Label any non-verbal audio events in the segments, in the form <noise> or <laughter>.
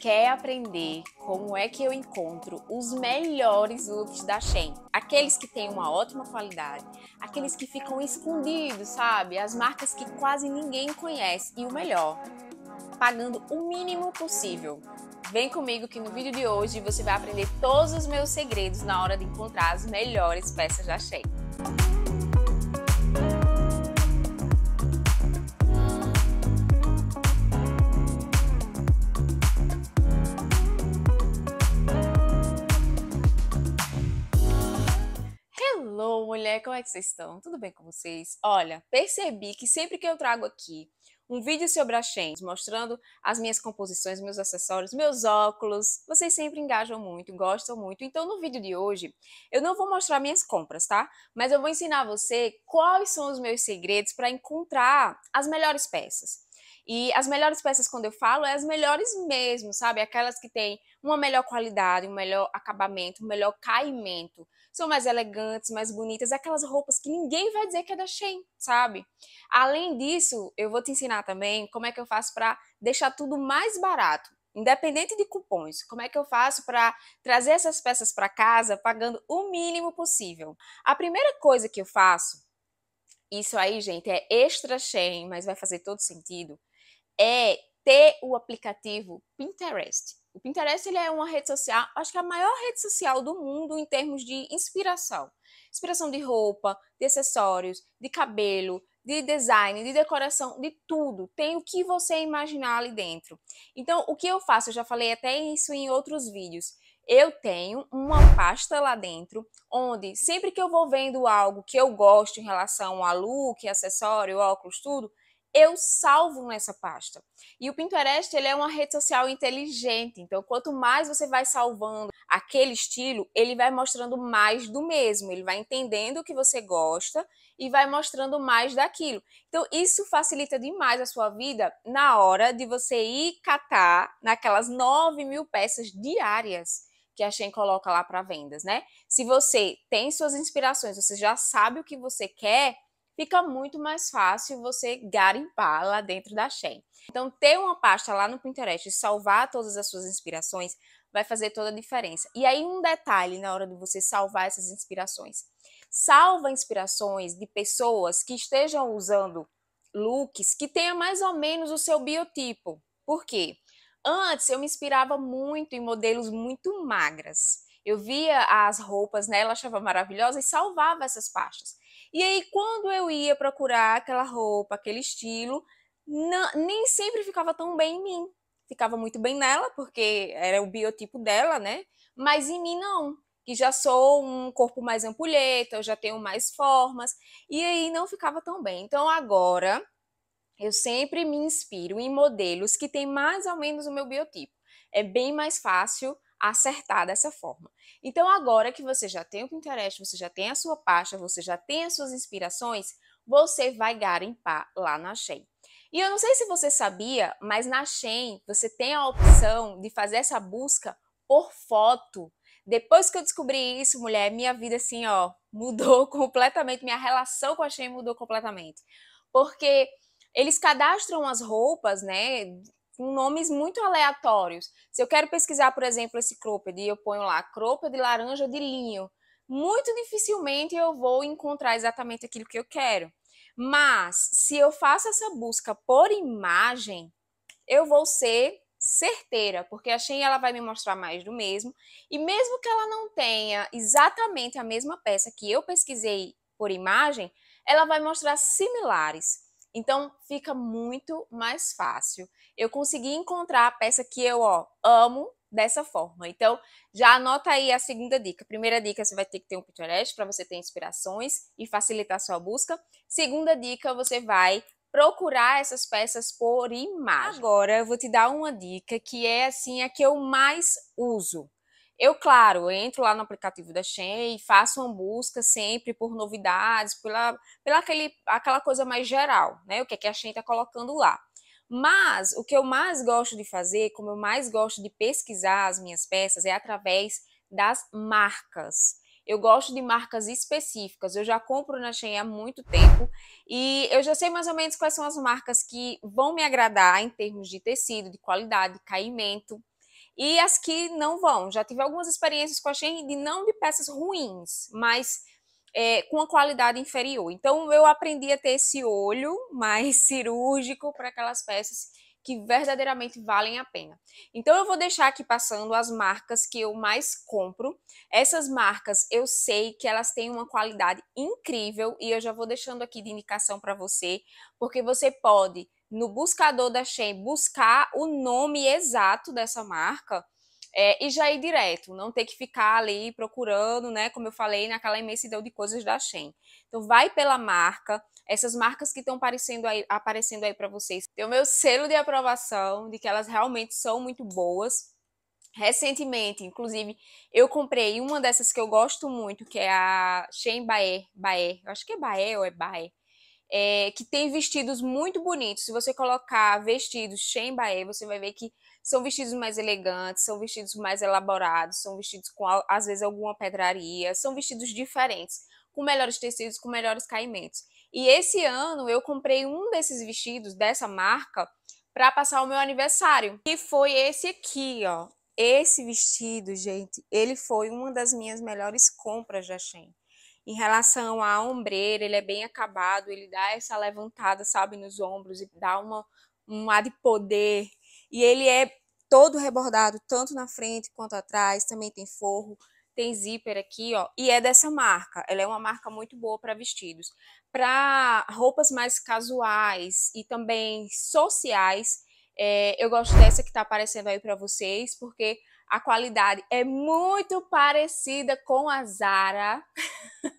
quer aprender como é que eu encontro os melhores looks da Shein, aqueles que têm uma ótima qualidade, aqueles que ficam escondidos, sabe? As marcas que quase ninguém conhece e o melhor, pagando o mínimo possível. Vem comigo que no vídeo de hoje você vai aprender todos os meus segredos na hora de encontrar as melhores peças da Shein. Né, como é que vocês estão? Tudo bem com vocês? Olha, percebi que sempre que eu trago aqui um vídeo sobre a Sheins, mostrando as minhas composições, meus acessórios, meus óculos, vocês sempre engajam muito, gostam muito. Então, no vídeo de hoje, eu não vou mostrar minhas compras, tá? Mas eu vou ensinar você quais são os meus segredos para encontrar as melhores peças. E as melhores peças, quando eu falo, é as melhores mesmo, sabe? Aquelas que têm uma melhor qualidade, um melhor acabamento, um melhor caimento, são mais elegantes, mais bonitas, aquelas roupas que ninguém vai dizer que é da Shein, sabe? Além disso, eu vou te ensinar também como é que eu faço para deixar tudo mais barato, independente de cupons. Como é que eu faço para trazer essas peças para casa pagando o mínimo possível? A primeira coisa que eu faço, isso aí, gente, é extra Shein, mas vai fazer todo sentido, é ter o aplicativo Pinterest. O Pinterest ele é uma rede social, acho que a maior rede social do mundo em termos de inspiração. Inspiração de roupa, de acessórios, de cabelo, de design, de decoração, de tudo. Tem o que você imaginar ali dentro. Então, o que eu faço? Eu já falei até isso em outros vídeos. Eu tenho uma pasta lá dentro onde sempre que eu vou vendo algo que eu gosto em relação a look, acessório, óculos, tudo, eu salvo nessa pasta. E o Pinterest ele é uma rede social inteligente, então quanto mais você vai salvando aquele estilo, ele vai mostrando mais do mesmo, ele vai entendendo o que você gosta e vai mostrando mais daquilo. Então isso facilita demais a sua vida na hora de você ir catar naquelas 9 mil peças diárias que a Shein coloca lá para vendas, né? Se você tem suas inspirações, você já sabe o que você quer, fica muito mais fácil você garimpar lá dentro da Shein. Então, ter uma pasta lá no Pinterest e salvar todas as suas inspirações vai fazer toda a diferença. E aí, um detalhe na hora de você salvar essas inspirações: salva inspirações de pessoas que estejam usando looks que tenha mais ou menos o seu biotipo. Por quê? Antes eu me inspirava muito em modelos muito magras. Eu via as roupas né? Ela achava maravilhosa e salvava essas pastas. E aí, quando eu ia procurar aquela roupa, aquele estilo, não, nem sempre ficava tão bem em mim. Ficava muito bem nela, porque era o biotipo dela, né? Mas em mim, não que já sou um corpo mais ampulheta, eu já tenho mais formas, e aí não ficava tão bem. Então agora eu sempre me inspiro em modelos que têm mais ou menos o meu biotipo. É bem mais fácil acertar dessa forma. Então, agora que você já tem o Pinterest, você já tem a sua pasta, você já tem as suas inspirações, você vai garimpar lá na Shein. E eu não sei se você sabia, mas na Shein você tem a opção de fazer essa busca por foto. Depois que eu descobri isso, mulher, minha vida assim, ó, mudou <laughs> completamente, minha relação com a Shein mudou completamente. Porque eles cadastram as roupas, né, com nomes muito aleatórios. Se eu quero pesquisar, por exemplo, esse cropped, eu ponho lá cropa de laranja de linho, muito dificilmente eu vou encontrar exatamente aquilo que eu quero. Mas se eu faço essa busca por imagem, eu vou ser certeira, porque a Shein ela vai me mostrar mais do mesmo, e mesmo que ela não tenha exatamente a mesma peça que eu pesquisei por imagem, ela vai mostrar similares. Então fica muito mais fácil. Eu consegui encontrar a peça que eu ó, amo dessa forma. Então já anota aí a segunda dica. Primeira dica, você vai ter que ter um Pinterest para você ter inspirações e facilitar a sua busca. Segunda dica, você vai procurar essas peças por imagem. Agora eu vou te dar uma dica que é assim a que eu mais uso. Eu, claro, entro lá no aplicativo da Shen e faço uma busca sempre por novidades, pela, pela aquele, aquela coisa mais geral, né? O que, é que a Shen está colocando lá. Mas o que eu mais gosto de fazer, como eu mais gosto de pesquisar as minhas peças, é através das marcas. Eu gosto de marcas específicas. Eu já compro na Shein há muito tempo e eu já sei mais ou menos quais são as marcas que vão me agradar em termos de tecido, de qualidade, de caimento e as que não vão. Já tive algumas experiências com a Shein de não de peças ruins, mas é, com a qualidade inferior. Então eu aprendi a ter esse olho mais <laughs> cirúrgico para aquelas peças que verdadeiramente valem a pena. Então eu vou deixar aqui passando as marcas que eu mais compro. Essas marcas eu sei que elas têm uma qualidade incrível e eu já vou deixando aqui de indicação para você, porque você pode no buscador da Shein buscar o nome exato dessa marca é, e já ir direto, não ter que ficar ali procurando, né? Como eu falei, naquela imensidão de coisas da Shein. Então, vai pela marca, essas marcas que estão aparecendo aí, aparecendo aí para vocês. Tem o meu selo de aprovação de que elas realmente são muito boas. Recentemente, inclusive, eu comprei uma dessas que eu gosto muito, que é a Shein Bae, Bae, eu acho que é Baé ou é Baé é, que tem vestidos muito bonitos. Se você colocar vestidos Shembae, você vai ver que são vestidos mais elegantes, são vestidos mais elaborados, são vestidos com, às vezes, alguma pedraria, são vestidos diferentes, com melhores tecidos, com melhores caimentos. E esse ano eu comprei um desses vestidos dessa marca para passar o meu aniversário, que foi esse aqui, ó. Esse vestido, gente, ele foi uma das minhas melhores compras da Shein. Em relação à ombreira, ele é bem acabado, ele dá essa levantada, sabe, nos ombros e dá uma, um ar de poder. E ele é todo rebordado, tanto na frente quanto atrás, também tem forro, tem zíper aqui, ó, e é dessa marca. Ela é uma marca muito boa para vestidos. Para roupas mais casuais e também sociais, é, eu gosto dessa que tá aparecendo aí para vocês, porque a qualidade é muito parecida com a Zara. <laughs>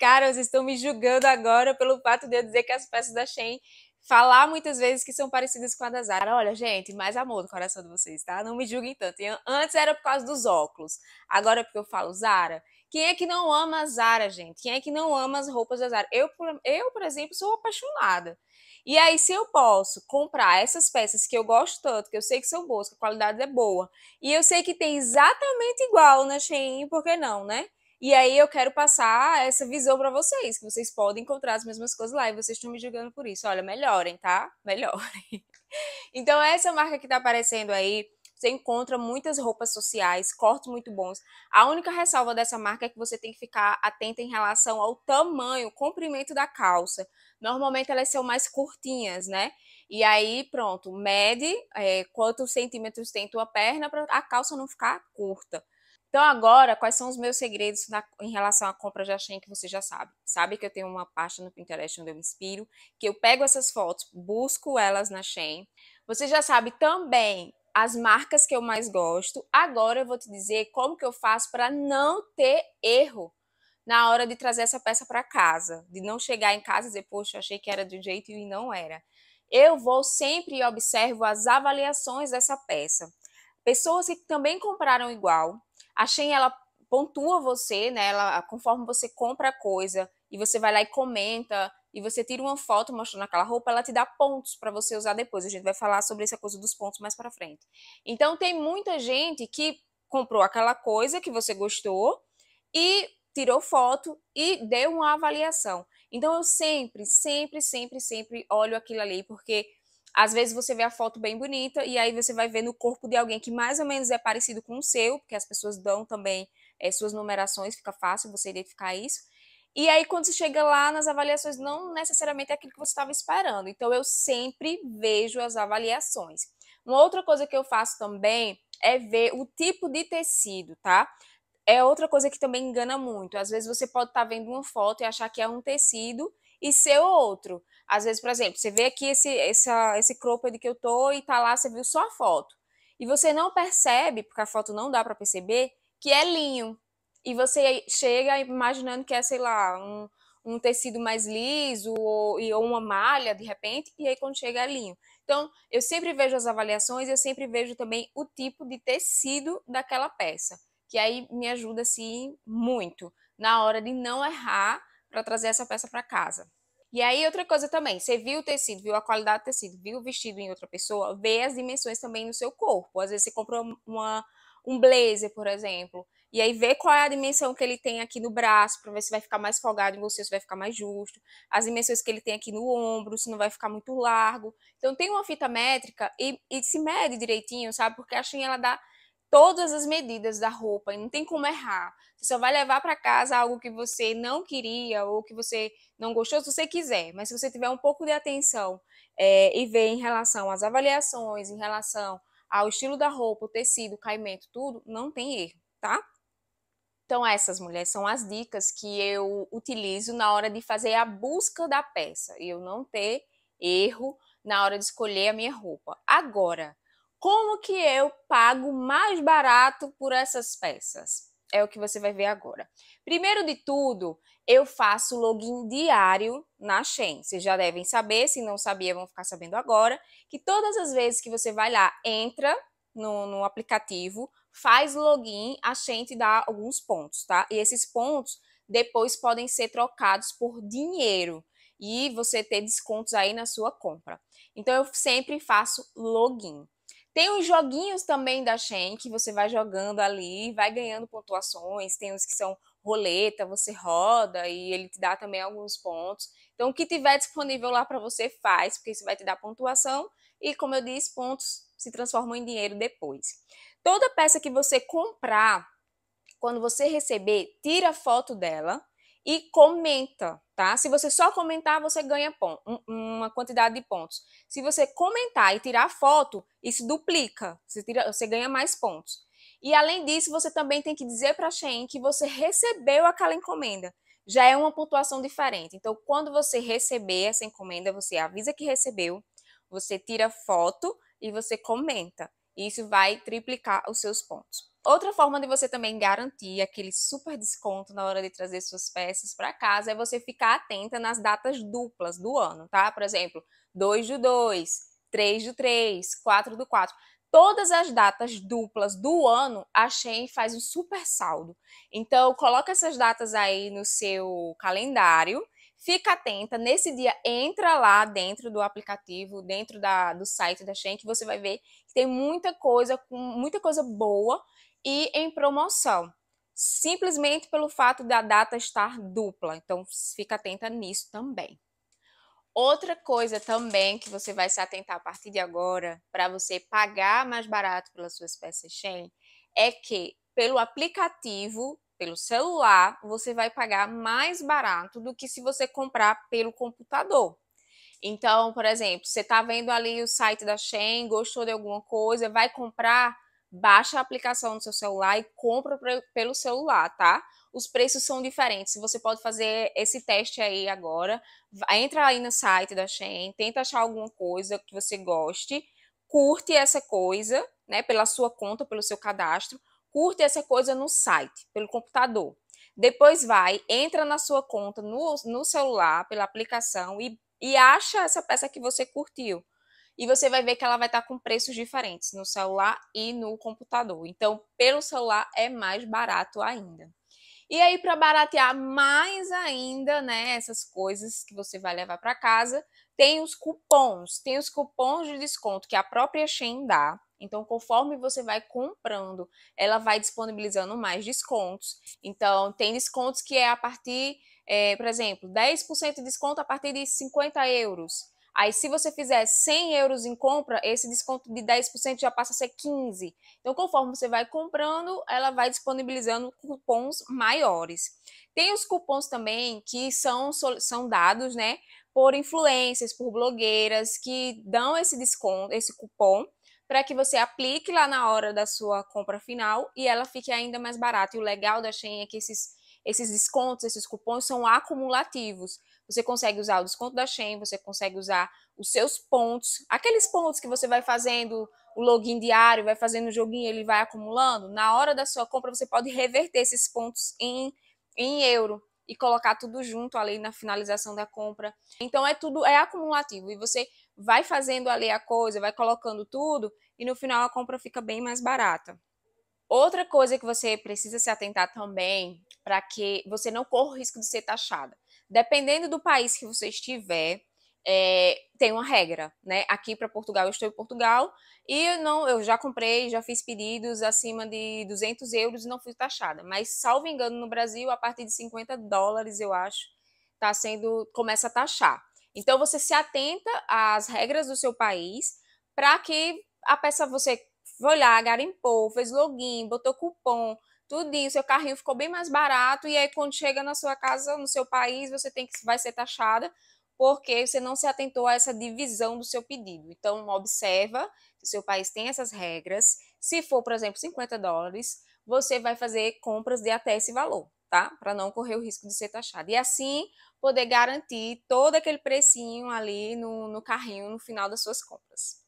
Cara, vocês estão me julgando agora pelo fato de eu dizer que as peças da Shein falar muitas vezes que são parecidas com a da Zara. Olha, gente, mais amor no coração de vocês, tá? Não me julguem tanto. antes era por causa dos óculos, agora é porque eu falo Zara. Quem é que não ama a Zara, gente? Quem é que não ama as roupas da Zara? Eu, eu por exemplo, sou apaixonada. E aí, se eu posso comprar essas peças que eu gosto tanto, que eu sei que são boas, que a qualidade é boa, e eu sei que tem exatamente igual na Shein, por que não, né? E aí eu quero passar essa visão para vocês, que vocês podem encontrar as mesmas coisas lá e vocês estão me julgando por isso. Olha, melhorem, tá? Melhorem. <laughs> Então essa é marca que tá aparecendo aí, você encontra muitas roupas sociais, cortes muito bons. A única ressalva dessa marca é que você tem que ficar atenta em relação ao tamanho, comprimento da calça. Normalmente elas são mais curtinhas, né? E aí, pronto, mede é, quantos centímetros tem tua perna para a calça não ficar curta. Então, agora, quais são os meus segredos na, em relação à compra de achem que você já sabe? Sabe que eu tenho uma pasta no Pinterest onde eu me inspiro, que eu pego essas fotos, busco elas na Shein. Você já sabe também as marcas que eu mais gosto. Agora eu vou te dizer como que eu faço para não ter erro na hora de trazer essa peça para casa, de não chegar em casa e dizer, poxa, eu achei que era de um jeito e não era. Eu vou sempre e observo as avaliações dessa peça. Pessoas que também compraram igual, a Shein, ela pontua você, né? Ela, conforme você compra a coisa e você vai lá e comenta e você tira uma foto mostrando aquela roupa, ela te dá pontos para você usar depois. A gente vai falar sobre essa coisa dos pontos mais para frente. Então tem muita gente que comprou aquela coisa que você gostou e tirou foto e deu uma avaliação. Então eu sempre, sempre, sempre, sempre olho aquilo ali porque às vezes você vê a foto bem bonita e aí você vai ver no corpo de alguém que mais ou menos é parecido com o seu, porque as pessoas dão também é, suas numerações, fica fácil você identificar isso. E aí, quando você chega lá nas avaliações, não necessariamente é aquilo que você estava esperando. Então, eu sempre vejo as avaliações. Uma outra coisa que eu faço também é ver o tipo de tecido, tá? É outra coisa que também engana muito. Às vezes você pode estar tá vendo uma foto e achar que é um tecido e ser outro. Às vezes, por exemplo, você vê aqui esse, esse esse cropped que eu tô e tá lá, você viu só a foto. E você não percebe, porque a foto não dá para perceber, que é linho. E você chega imaginando que é, sei lá, um, um tecido mais liso ou, ou uma malha, de repente, e aí quando chega é linho. Então, eu sempre vejo as avaliações e eu sempre vejo também o tipo de tecido daquela peça, que aí me ajuda, assim, muito na hora de não errar para trazer essa peça para casa. E aí, outra coisa também, você viu o tecido, viu a qualidade do tecido, viu o vestido em outra pessoa, vê as dimensões também no seu corpo. Às vezes você comprou uma, um blazer, por exemplo, e aí vê qual é a dimensão que ele tem aqui no braço, para ver se vai ficar mais folgado em você, se vai ficar mais justo, as dimensões que ele tem aqui no ombro, se não vai ficar muito largo. Então tem uma fita métrica e, e se mede direitinho, sabe? Porque a chinela ela dá todas as medidas da roupa, e não tem como errar. Você só vai levar para casa algo que você não queria ou que você não gostou, se você quiser. Mas se você tiver um pouco de atenção é, e ver em relação às avaliações, em relação ao estilo da roupa, o tecido, o caimento, tudo, não tem erro, tá? Então, essas mulheres são as dicas que eu utilizo na hora de fazer a busca da peça e eu não ter erro na hora de escolher a minha roupa. Agora, como que eu pago mais barato por essas peças? É o que você vai ver agora. Primeiro de tudo, eu faço login diário na Shein. Vocês já devem saber, se não sabia, vão ficar sabendo agora, que todas as vezes que você vai lá, entra no, no aplicativo, faz login, a Shein te dá alguns pontos, tá? E esses pontos depois podem ser trocados por dinheiro e você ter descontos aí na sua compra. Então eu sempre faço login. Tem os joguinhos também da Shen, que você vai jogando ali, vai ganhando pontuações, tem os que são roleta, você roda e ele te dá também alguns pontos. Então, o que tiver disponível lá para você, faz, porque isso vai te dar pontuação e, como eu disse, pontos se transformam em dinheiro depois. Toda peça que você comprar, quando você receber, tira foto dela e comenta, tá? Se você só comentar, você ganha ponto, uma quantidade de pontos. Se você comentar e tirar foto, isso duplica, você, tira, você ganha mais pontos. E além disso, você também tem que dizer para a Shein que você recebeu aquela encomenda. Já é uma pontuação diferente. Então, quando você receber essa encomenda, você avisa que recebeu, você tira foto e você comenta. Isso vai triplicar os seus pontos. Outra forma de você também garantir aquele super desconto na hora de trazer suas peças para casa é você ficar atenta nas datas duplas do ano, tá? Por exemplo, 2 do 2, 3 do 3, 4 do 4. Todas as datas duplas do ano, a Shein faz um super saldo. Então, coloca essas datas aí no seu calendário fica atenta. Nesse dia, entra lá dentro do aplicativo, dentro da, do site da Shein, que você vai ver que tem muita coisa, muita coisa boa e em promoção, simplesmente pelo fato da data estar dupla. Então, fica atenta nisso também. Outra coisa também que você vai se atentar a partir de agora, para você pagar mais barato pelas suas peças Shen é que pelo aplicativo, pelo celular, você vai pagar mais barato do que se você comprar pelo computador. Então, por exemplo, você está vendo ali o site da Shen, gostou de alguma coisa, vai comprar baixa a aplicação no seu celular e compra pelo celular, tá? Os preços são diferentes. Você pode fazer esse teste aí agora. Entra aí no site da Shein, tenta achar alguma coisa que você goste, curte essa coisa, né, pela sua conta, pelo seu cadastro, curte essa coisa no site, pelo computador. Depois vai, entra na sua conta no, no celular, pela aplicação e, e acha essa peça que você curtiu e você vai ver que ela vai estar tá com preços diferentes no celular e no computador. Então, pelo celular é mais barato ainda. E aí, para baratear mais ainda, né, essas coisas que você vai levar para casa, tem os cupons, tem os cupons de desconto que a própria Shein dá. Então, conforme você vai comprando, ela vai disponibilizando mais descontos. Então, tem descontos que é a partir, é, por exemplo, 10% de desconto a partir de 50 euros. Aí, se você fizer 100 euros em compra, esse desconto de 10% já passa a ser 15. Então, conforme você vai comprando, ela vai disponibilizando cupons maiores. Tem os cupons também que são, são dados, né, por influências, por blogueiras que dão esse desconto, esse cupom, para que você aplique lá na hora da sua compra final e ela fique ainda mais barata. E o legal da Shein é que esses esses descontos, esses cupons são acumulativos. Você consegue usar o desconto da Shen, você consegue usar os seus pontos, aqueles pontos que você vai fazendo o login diário, vai fazendo o joguinho, ele vai acumulando. Na hora da sua compra, você pode reverter esses pontos em, em euro e colocar tudo junto ali na finalização da compra. Então é tudo é acumulativo e você vai fazendo ali a coisa, vai colocando tudo e no final a compra fica bem mais barata. Outra coisa que você precisa se atentar também para que você não corra o risco de ser taxada. Dependendo do país que você estiver, é, tem uma regra, né? Aqui para Portugal, eu estou em Portugal e eu não, eu já comprei, já fiz pedidos acima de 200 euros e não fui taxada. Mas salvo engano, no Brasil, a partir de 50 dólares, eu acho, tá sendo começa a taxar. Então você se atenta às regras do seu país para que a peça você foi lá, garimpou, fez login, botou cupom, tudinho, seu carrinho ficou bem mais barato, e aí quando chega na sua casa, no seu país, você tem que vai ser taxada porque você não se atentou a essa divisão do seu pedido. Então, observa se seu país tem essas regras. Se for, por exemplo, 50 dólares, você vai fazer compras de até esse valor, tá? Para não correr o risco de ser taxado. E assim, poder garantir todo aquele precinho ali no, no carrinho no final das suas compras.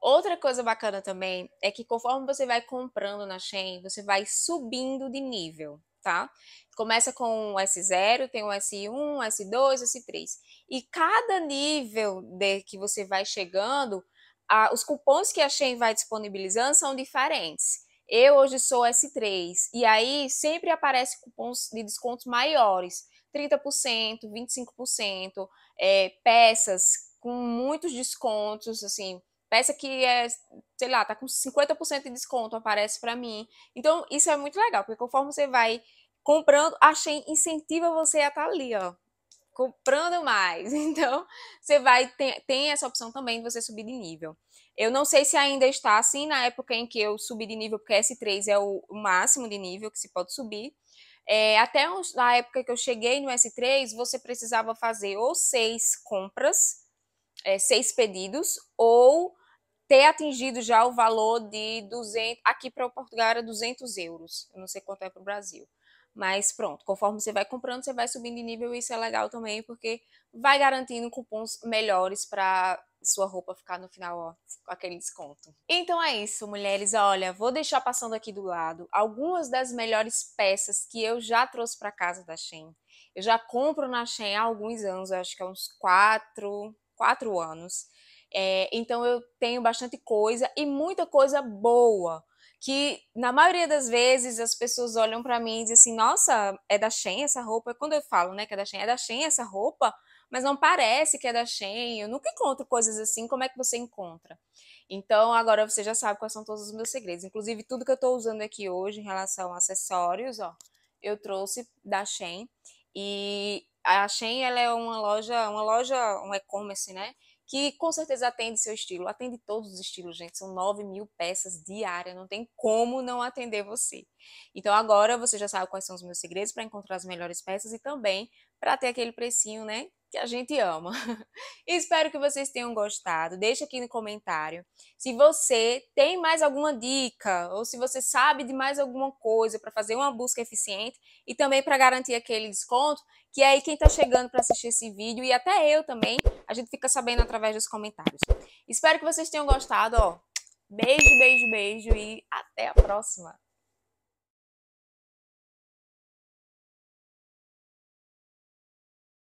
Outra coisa bacana também é que conforme você vai comprando na Shein, você vai subindo de nível, tá? Começa com o S0, tem o S1, S2, S3. E cada nível de que você vai chegando, a, os cupons que a Shein vai disponibilizando são diferentes. Eu hoje sou S3, e aí sempre aparece cupons de descontos maiores, 30%, 25%, é, peças com muitos descontos, assim, peça que é, sei lá, tá com 50% de desconto, aparece para mim. Então, isso é muito legal, porque conforme você vai comprando, a Shein incentiva você a estar tá ali, ó, comprando mais. <laughs> Então, você vai tem, tem essa opção também de você subir de nível. Eu não sei se ainda está assim na época em que eu subi de nível, porque S3 é o máximo de nível que se pode subir. É, até na época que eu cheguei no S3, você precisava fazer ou seis compras é, seis pedidos ou ter atingido já o valor de 200, aqui para o Portugal era 200 euros, eu não sei quanto é para o Brasil. Mas pronto, conforme você vai comprando, você vai subindo de nível e isso é legal também, porque vai garantindo cupons melhores para sua roupa ficar no final, ó, com aquele desconto. Então é isso, mulheres. Olha, vou deixar passando aqui do lado algumas das melhores peças que eu já trouxe para casa da Shein. Eu já compro na Shein há alguns anos, acho que há é uns quatro, quatro anos. É, então eu tenho bastante coisa e muita coisa boa. Que na maioria das vezes as pessoas olham para mim e dizem assim: nossa, é da Shen essa roupa? Quando eu falo né, que é da Shen, é da Shen essa roupa? Mas não parece que é da Shen. Eu nunca encontro coisas assim. Como é que você encontra? Então agora você já sabe quais são todos os meus segredos. Inclusive tudo que eu estou usando aqui hoje em relação a acessórios, ó, eu trouxe da Shen. E a Shein ela é uma loja, uma loja, um e-commerce, né? Que com certeza atende seu estilo, atende todos os estilos, gente. São 9 mil peças diárias, não tem como não atender você. Então agora você já sabe quais são os meus segredos para encontrar as melhores peças e também para ter aquele precinho, né? que a gente ama. <laughs> Espero que vocês tenham gostado. Deixa aqui no comentário se você tem mais alguma dica ou se você sabe de mais alguma coisa para fazer uma busca eficiente e também para garantir aquele desconto, que é aí quem está chegando para assistir esse vídeo e até eu também, a gente fica sabendo através dos comentários. Espero que vocês tenham gostado, ó. Beijo, beijo, beijo e até a próxima.